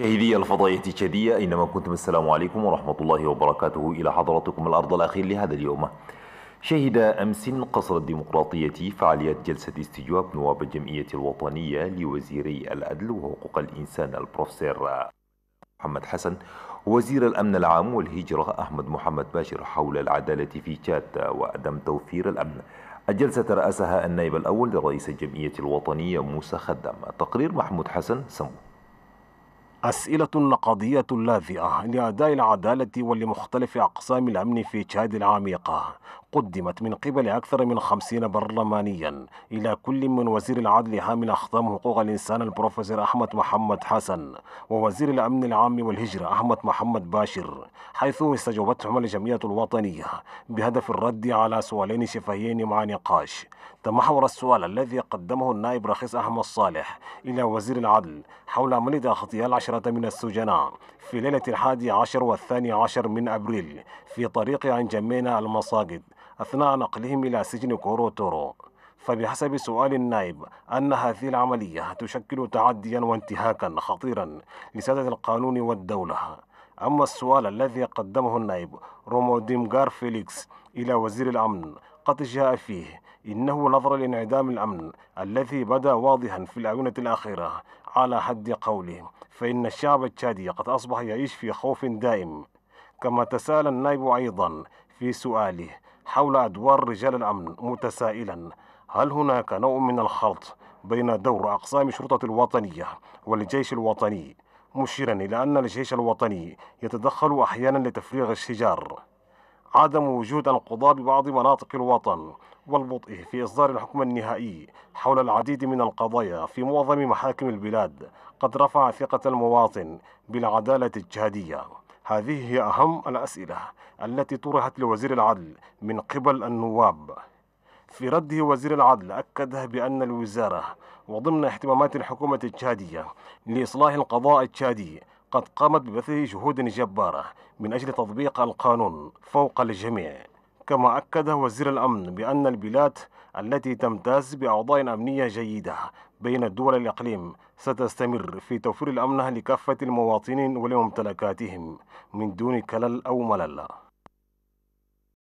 مشاهدي الفضائية الشادية أينما كنتم السلام عليكم ورحمة الله وبركاته إلى حضراتكم الأرض الأخير لهذا اليوم شهد أمس قصر الديمقراطية فعاليات جلسة استجواب نواب الجمعية الوطنية لوزيري العدل وحقوق الإنسان البروفيسور محمد حسن وزير الأمن العام والهجرة أحمد محمد باشر حول العدالة في تشاد وعدم توفير الأمن الجلسة رأسها النائب الأول لرئيس الجمعية الوطنية موسى خدام تقرير محمود حسن سمو أسئلة نقضية لاذئة لأداء العدالة ولمختلف أقسام الأمن في تشاد العميقة قدمت من قبل أكثر من خمسين برلمانيا إلى كل من وزير العدل حامل أخطام حقوق الإنسان البروفيسور أحمد محمد حسن ووزير الأمن العام والهجرة أحمد محمد باشر حيث استجوبتهم الجمعية الوطنية بهدف الرد على سؤالين شفهيين مع نقاش تمحور السؤال الذي قدمه النائب رخيص أحمد صالح إلى وزير العدل حول عملية اغتيال عشرة من السجناء في ليلة الحادي عشر والثاني عشر من أبريل في طريق جمينا المصاقد أثناء نقلهم إلى سجن كوروتورو فبحسب سؤال النائب أن هذه العملية تشكل تعديا وانتهاكا خطيرا لسادة القانون والدولة أما السؤال الذي قدمه النائب رومو ديمغار فيليكس إلى وزير الأمن قد جاء فيه إنه نظرا لانعدام الأمن الذي بدا واضحا في الآونة الأخيرة على حد قوله فإن الشعب التشادي قد أصبح يعيش في خوف دائم كما تساءل النائب أيضا في سؤاله حول أدوار رجال الأمن متسائلا هل هناك نوع من الخلط بين دور أقسام الشرطة الوطنية والجيش الوطني مشيرا إلى أن الجيش الوطني يتدخل أحيانا لتفريغ الشجار عدم وجود القضاء ببعض مناطق الوطن والبطء في إصدار الحكم النهائي حول العديد من القضايا في معظم محاكم البلاد قد رفع ثقة المواطن بالعدالة الجهادية هذه هي أهم الأسئلة التي طرحت لوزير العدل من قبل النواب في رده وزير العدل أكد بأن الوزارة وضمن اهتمامات الحكومة التشادية لإصلاح القضاء التشادي قد قامت ببث جهود جبارة من أجل تطبيق القانون فوق الجميع كما أكد وزير الأمن بأن البلاد التي تمتاز بأوضاع أمنية جيدة بين الدول الإقليم ستستمر في توفير الأمن لكافة المواطنين ولممتلكاتهم من دون كلل أو ملل